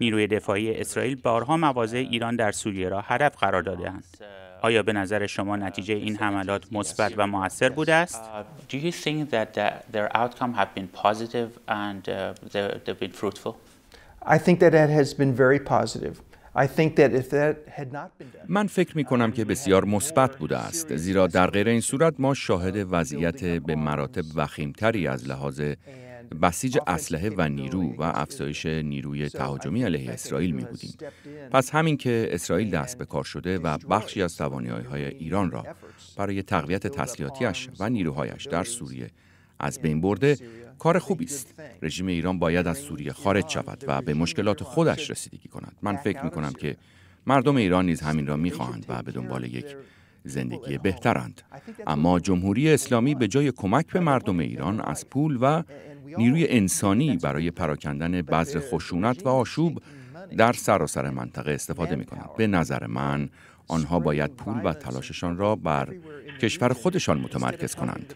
نیروی دفاعی اسرائیل بارها مواضع ایران در سوریه را هدف قرار داده دادهاند. آیا به نظر شما نتیجه این حملات مثبت و موثر بوده است؟ من فکر می کنم که بسیار مثبت بوده است زیرا در غیر این صورت ما شاهد وضعیت به مراتب وخیمتری از لحاظ بسیج اسلحه و نیرو و افزایش نیروی تهاجمی علیه اسرائیل می بودیم. پس همین که اسرائیل دست به کار شده و بخشی از توانایی های ایران را برای تقویت تسلیحاتیش و نیروهایش در سوریه از بین برده کار خوبی است رژیم ایران باید از سوریه خارج شود و به مشکلات خودش رسیدگی کند من فکر می کنم که مردم ایران نیز همین را میخواهند و به دنبال یک زندگی بهترند اما جمهوری اسلامی به جای کمک به مردم ایران از پول و نیروی انسانی برای پراکندن بذر خشونت و آشوب در سراسر منطقه استفاده می کنند. به نظر من آنها باید پول و تلاششان را بر کشور خودشان متمرکز کنند.